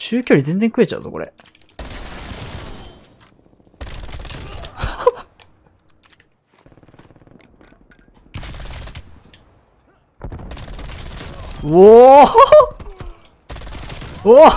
中距離全然食えちゃうぞ、これ。おおおお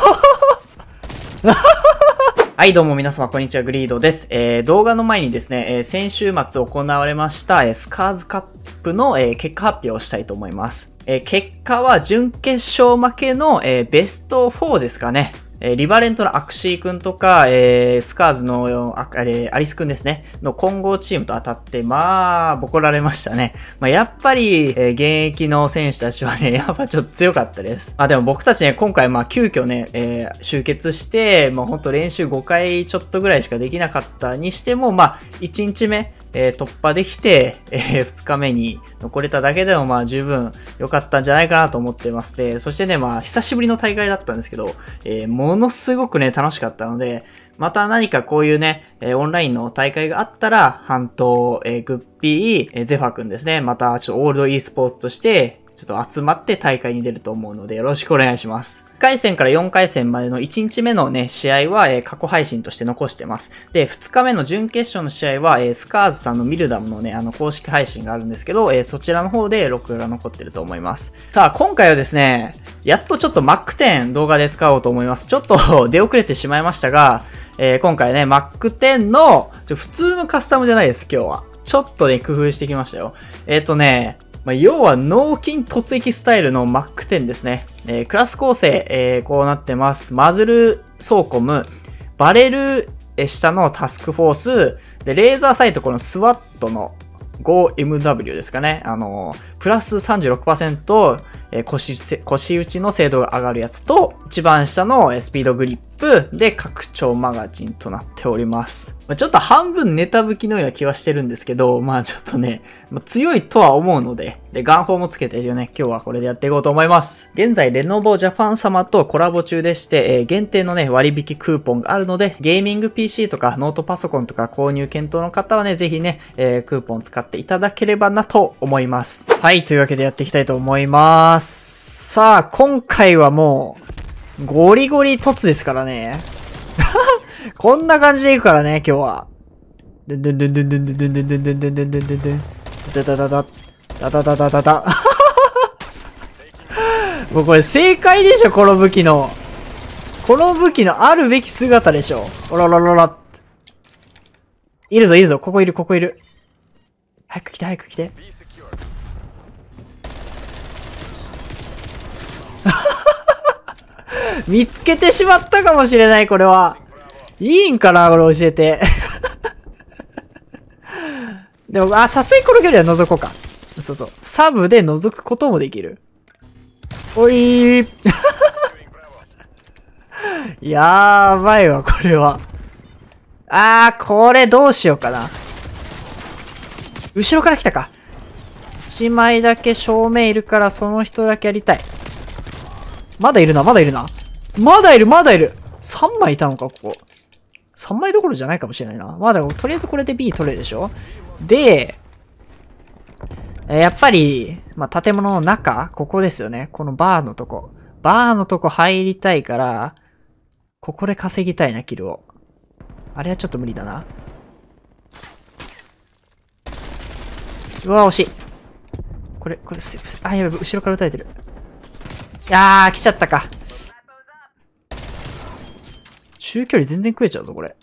はい、どうも皆様、こんにちは。グリードです。えー、動画の前にですね、えー、先週末行われました、えー、スカーズカップの、えー、結果発表をしたいと思います。えー、結果は準決勝負けの、えー、ベスト4ですかね。えー、リバレントのアクシー君とか、えー、スカーズのあ、えー、アリス君ですね、の混合チームと当たって、まあ、ボコられましたね。まあ、やっぱり、えー、現役の選手たちはね、やっぱちょっと強かったです。まあ、でも僕たちね、今回、まあ、急遽ね、えー、集結して、まあ、ほんと練習5回ちょっとぐらいしかできなかったにしても、まあ、1日目、えー、突破できて、えー、2日目に残れただけでもまあ十分良かったんじゃないかなと思ってまして、そしてね、まあ久しぶりの大会だったんですけど、えー、ものすごくね、楽しかったので、また何かこういうね、えオンラインの大会があったら、半島、えグッピー、えゼファ君ですね、またちょっとオールド e スポーツとして、ちょっと集まって大会に出ると思うのでよろしくお願いします。1回戦から4回戦までの1日目のね、試合は、えー、過去配信として残してます。で、2日目の準決勝の試合は、えー、スカーズさんのミルダムのね、あの、公式配信があるんですけど、えー、そちらの方で録画が残ってると思います。さあ、今回はですね、やっとちょっと Mac10 動画で使おうと思います。ちょっと 出遅れてしまいましたが、え今回ね、Mac10 の、普通のカスタムじゃないです、今日は。ちょっとね、工夫してきましたよ。えっ、とね、まあ、要は脳筋突撃スタイルの Mac10 ですね。えー、クラス構成、えー、こうなってます。マズル、ソーコム、バレル、え下のタスクフォース、で、レーザーサイト、この SWAT の 5MW ですかね。あのープラス36%、え腰、腰打ちの精度が上がるやつと、一番下のスピードグリップで拡張マガジンとなっております。まあ、ちょっと半分ネタ吹きのような気はしてるんですけど、まあちょっとね、まあ、強いとは思うので、で、ガンホーもつけてるよね、今日はこれでやっていこうと思います。現在、レノボジャパン様とコラボ中でして、えー、限定のね、割引クーポンがあるので、ゲーミング PC とかノートパソコンとか購入検討の方はね、ぜひね、えー、クーポン使っていただければなと思います。ははい、というわけでやっていきたいと思います。さあ、今回はもう、ゴリゴリ凸ですからね。こんな感じでいくからね、今日は。でんでんでんでんでんでんでんでんでんでんでんでんでんでん。だだだだ。だだだだだだ。もうこれ正解でしょ、この武器の。この武器のあるべき姿でしょ。おらららら。いるぞ、いるぞ。ここいる、ここいる。早く来て、早く来て。見つけてしまったかもしれない、これは。いいんかな、これ教えて。でも、あ、さすがにこの距離は覗こうか。そうそう。サブで覗くこともできる。おいー やばいわ、これは。あー、これどうしようかな。後ろから来たか。1枚だけ正面いるから、その人だけやりたい。まだいるな、まだいるな。まだいる、まだいる。3枚いたのか、ここ。3枚どころじゃないかもしれないな。まだ、とりあえずこれで B 取れるでしょで、えやっぱり、まあ、建物の中、ここですよね。このバーのとこ。バーのとこ入りたいから、ここで稼ぎたいな、キルを。あれはちょっと無理だな。うわ、惜しい。これ、これ、あ、やべ、後ろから撃たれてる。あー、来ちゃったか。中距離全然食えちゃうぞ、これ。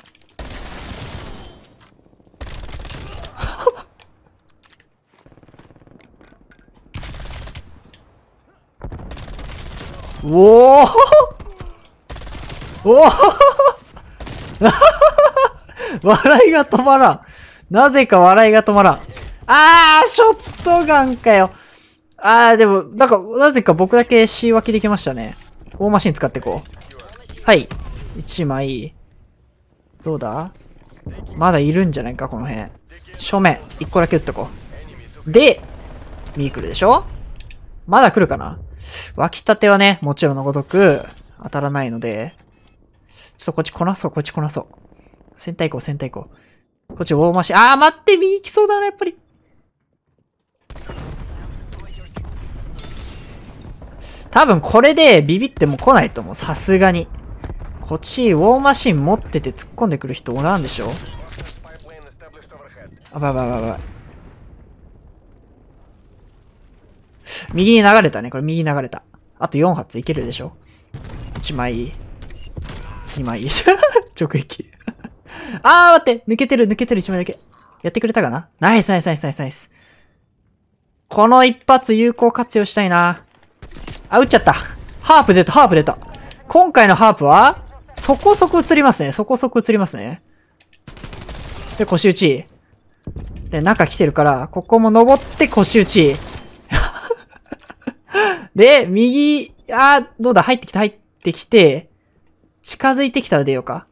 おおおお 笑いが止まらん。なぜか笑いが止まらん。あー、ショットガンかよ。あー、でも、なんか、なぜか僕だけ C 分けできましたね。大マシン使ってこう。はい。1枚。どうだまだいるんじゃないか、この辺。正面。1個だけ撃っとこう。で、ミー来るでしょまだ来るかな湧きたてはね、もちろんのごとく当たらないので、ちょっとこっちこなそう、こっちこなそう。戦隊行こう、戦隊行こう。こっち大回し。あー、待って、右行きそうだな、やっぱり。多分これでビビっても来ないと思う。さすがに。こっち、ウォーマシン持ってて突っ込んでくる人おらんでしょあばばばば。右に流れたね。これ右に流れた。あと4発いけるでしょ ?1 枚。2枚。直撃 あー待って抜けてる抜けてる1枚だけ。やってくれたかなナイスナイスナイスナイスナイス。この一発有効活用したいな。あ、撃っちゃった。ハープ出た、ハープ出た。今回のハープはそこそこ映りますね。そこそこ映りますね。で、腰打ち。で、中来てるから、ここも登って腰打ち。で、右、あー、どうだ、入ってきた、入ってきて、近づいてきたら出ようか。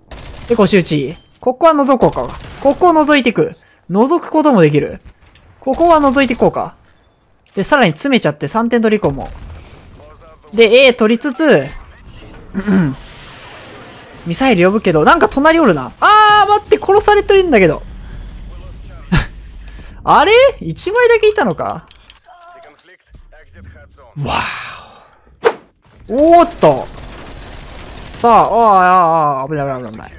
で、腰打ち。ここは覗こうか。ここを覗いていく。覗くこともできる。ここは覗いていこうか。で、さらに詰めちゃって3点取り込もう。で、A 取りつつ、ミサイル呼ぶけど、なんか隣おるな。あー、待って、殺されてるんだけど。あれ ?1 枚だけいたのかわーおおっとさあ、ああ、ああ、危ない危ない危ない。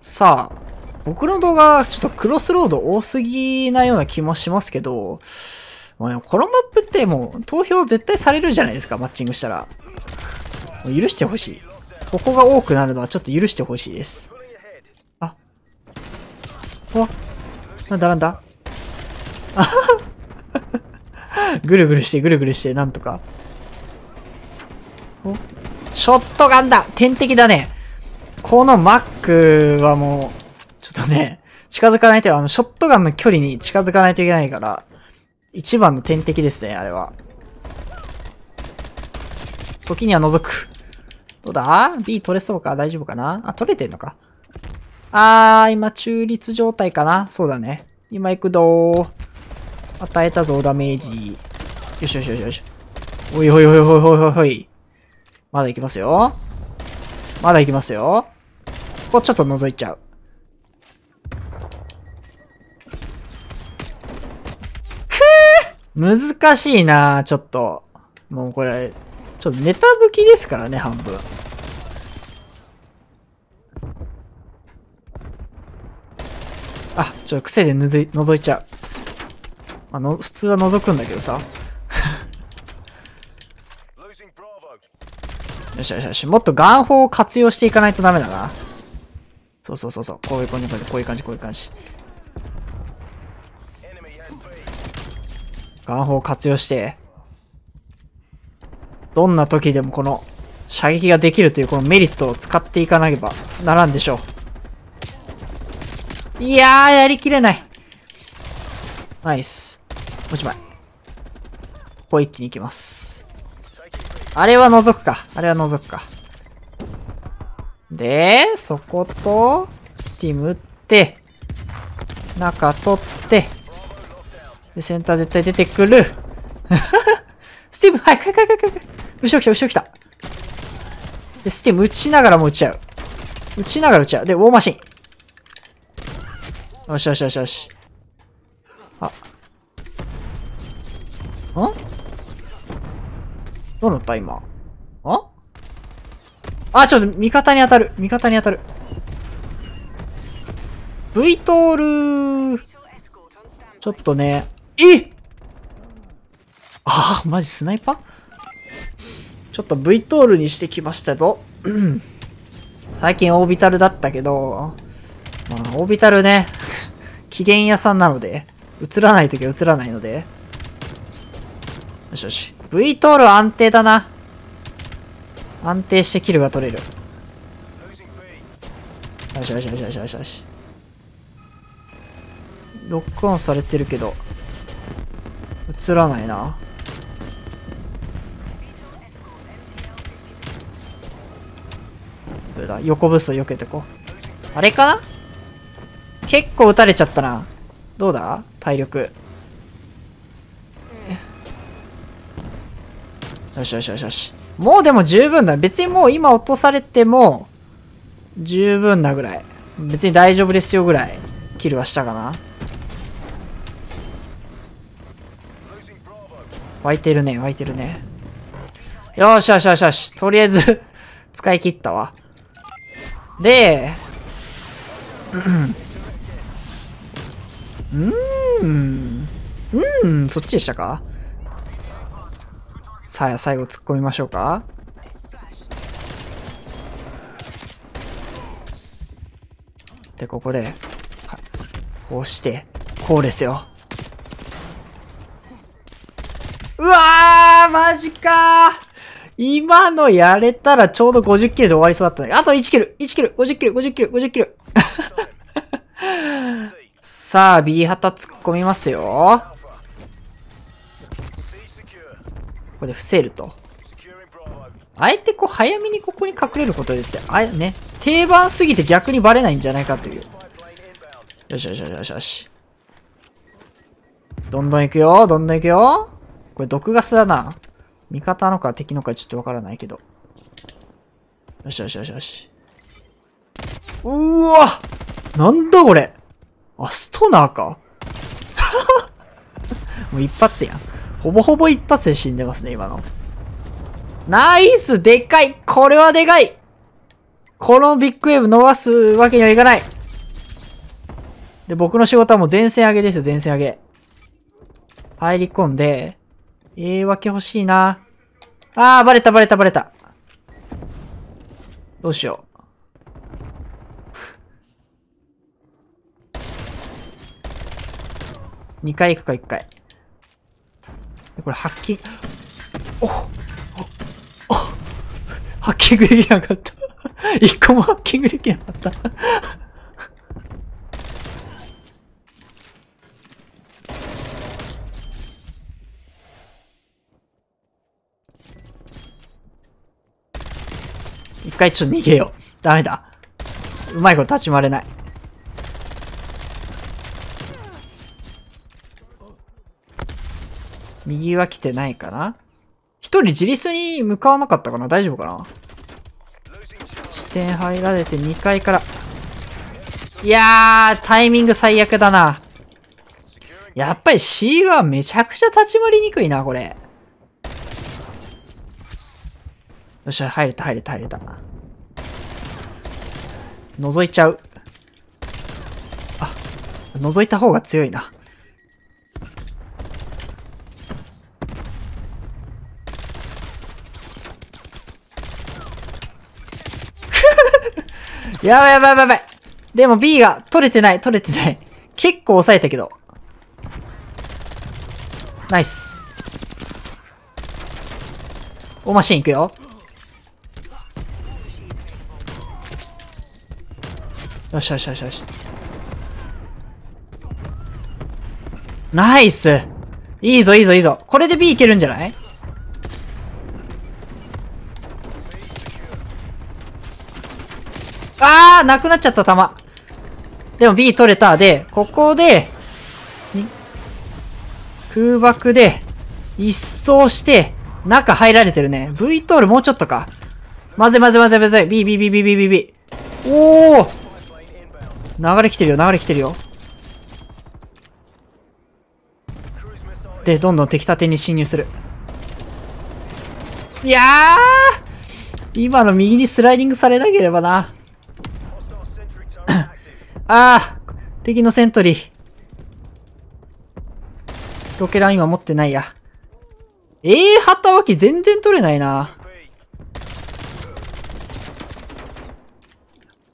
さあ、僕の動画、ちょっとクロスロード多すぎなような気もしますけど、もうこのマップってもう投票絶対されるじゃないですか、マッチングしたら。許してほしい。ここが多くなるのはちょっと許してほしいです。あ。おなんだなんだあはは。ぐるぐるしてぐるぐるしてなんとか。おショットガンだ天敵だねこのマックはもう、ちょっとね、近づかないと、あの、ショットガンの距離に近づかないといけないから、一番の天敵ですね、あれは。時には覗く。どうだ ?B 取れそうか大丈夫かなあ、取れてんのか。あー、今中立状態かなそうだね。今行くどー。与えたぞ、ダメージ。よしよしよしよし。おいおいおいおいおいおいおい。まだ行きますよ。まだ行きますよ。ここちょっと覗いちゃう。ふぅ難しいなちょっと。もうこれ、ちょっとネタ向きですからね、半分。あ、ちょっと癖でのぞい覗いちゃう。あの、普通は覗くんだけどさ。よしよしよし。もっとガン砲を活用していかないとダメだな。そうそうそうそう。こういう感じ、こういう感じ、こういう感じ。ガン砲を活用して、どんな時でもこの射撃ができるというこのメリットを使っていかなければならんでしょう。いやー、やりきれない。ナイス。もう一枚。ここ一気に行きます。あれは覗くか。あれは覗くか。で、そこと、スティム打って、中取って、で、センター絶対出てくる。スティム、はい、早く早く早く早く。後ろ来た、後ろ来た。で、スティーム打ちながらも打ち合う。打ちながら打ち合う。で、ウォーマシン。よしよしよしよし。あ。んどうなった今。ああ、ちょっと味方に当たる。味方に当たる。V トールちょっとね。えああ、マジスナイパーちょっと V トールにしてきましたぞ。最近オービタルだったけど、まあ、オービタルね、機嫌屋さんなので、映らないときは映らないので。よしよし。V トール安定だな。安定してキルが取れる。よしよしよしよしよしよし。ロックオンされてるけど、映らないな。れだ。横ブースを避けてこう。あれかな結構撃たれちゃったな。どうだ体力。よしよしよしよし。もうでも十分だ。別にもう今落とされても、十分なぐらい。別に大丈夫ですよぐらい、キルはしたかな。湧いてるね、湧いてるね。よしよしよしよし。とりあえず 使い切ったわ。で、うん。うん、そっちでしたかさあ、最後突っ込みましょうか。で、ここで、こうして、こうですよ。うわーマジか今のやれたらちょうど50キルで終わりそうだったあと1キル !1 キル !50 キル !50 キル !50 キルさあ、B 旗突っ込みますよ。ここで伏せると。あえてこう早めにここに隠れることでって、あえね、定番すぎて逆にバレないんじゃないかという。よしよしよしよしよし。どんどん行くよ、どんどん行くよ。これ毒ガスだな。味方のか敵のかちょっとわからないけど。よしよしよしよし。うわなんだこれあ、ストナーか もう一発やん。ほぼほぼ一発で死んでますね、今の。ナイスでっかいこれはでかいこのビッグウェーブ逃すわけにはいかないで、僕の仕事はもう前線上げですよ、前線上げ。入り込んで、ええー、け欲しいな。ああ、バレたバレたバレた。どうしよう。2回行くか1回。これハッ発揮、おおおハッキングできなかった。1個もハッキングできなかった回ちょっと逃げよう。ダメだ。うまいこと立ち回れない。右は来てないかな一人自立に向かわなかったかな大丈夫かな視点入られて2階から。いやー、タイミング最悪だな。やっぱり C はめちゃくちゃ立ち回りにくいな、これ。よっしゃ、入れた、入れた、入れた。覗いちゃう。あ、覗いた方が強いな。やばいやばいやばい。でも B が取れてない、取れてない。結構抑えたけど。ナイス。おマシンいくよ。よしよしよしよし。ナイスいいぞいいぞいいぞ。これで B いけるんじゃないあーなくなっちゃった弾。でも B 取れた。で、ここで、空爆で、一掃して、中入られてるね。V トールもうちょっとか。混ぜ混ぜ混ぜまぜ。B、B、B、B、B、B、B。おー流れ来てるよ、流れ来てるよ。で、どんどん敵盾に侵入する。いやー今の右にスライディングされなければな。あー敵のセントリー。ロケラン今持ってないや。ええー、旗脇全然取れないな。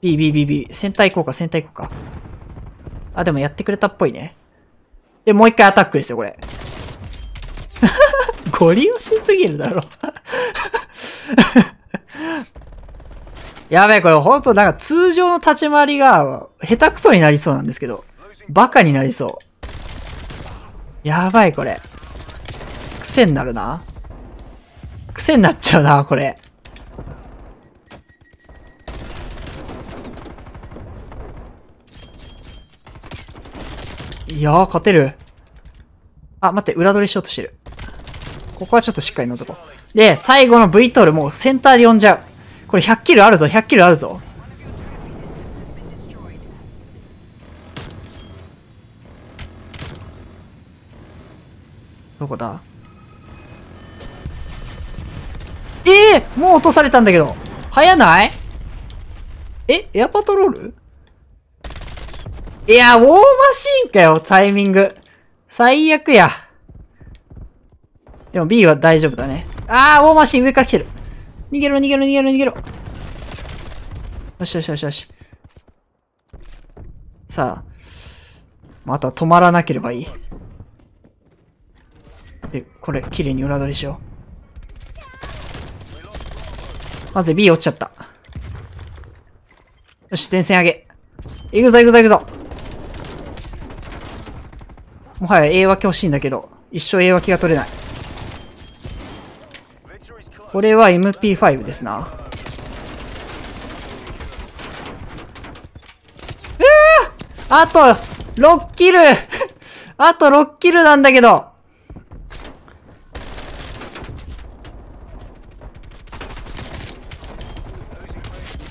B、B、B、B。戦隊行こうか、戦隊行こうか。あ、でもやってくれたっぽいね。で、もう一回アタックですよ、これ。ご利用しすぎるだろ やべえ、これほんとなんか通常の立ち回りが下手くそになりそうなんですけど。バカになりそう。やばい、これ。癖になるな。癖になっちゃうな、これ。いやー、勝てる。あ、待って、裏取りしようとしてる。ここはちょっとしっかり覗こう。で、最後の V トール、もうセンターで呼んじゃう。これ100キルあるぞ、100キルあるぞ。どこだえー、もう落とされたんだけど。早ないえエアパトロールいや、ウォーマシーンかよ、タイミング。最悪や。でも B は大丈夫だね。あー、ウォーマシーン上から来てる。逃げろ、逃げろ、逃げろ、逃げろ。よしよしよしよし。さあ。また止まらなければいい。で、これ、綺麗に裏取りしよう。まず B 落ちちゃった。よし、電線上げ。行くぞ行くぞ行くぞ。もはや A 分け欲しいんだけど、一生 A 分けが取れない。これは MP5 ですな。うぅあと、6キル あと6キルなんだけど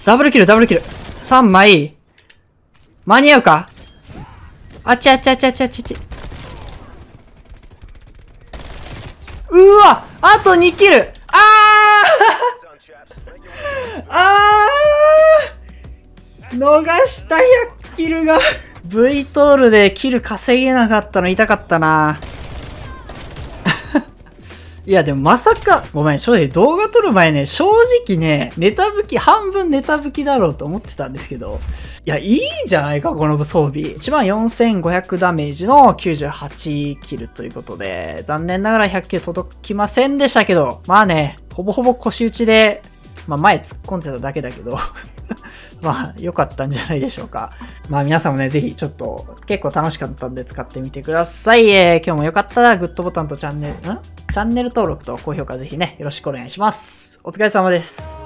ダブルキル、ダブルキル。3枚。間に合うかあちゃちゃちゃちゃちゃちゃ。うわあと2キルあーあ逃した100キルが V トールでキル稼げなかったの痛かったないや、でもまさか、ごめん、正直動画撮る前ね、正直ね、ネタ吹き、半分ネタ吹きだろうと思ってたんですけど、いや、いいんじゃないか、この装備。14,500ダメージの98キルということで、残念ながら100キル届きませんでしたけど、まあね、ほぼほぼ腰打ちで、まあ前突っ込んでただけだけど まあ、良かったんじゃないでしょうか。まあ、皆さんもね、ぜひちょっと、結構楽しかったんで使ってみてください。えー、今日も良かったら、グッドボタンとチャンネル、んチャンネル登録と高評価ぜひね、よろしくお願いします。お疲れ様です。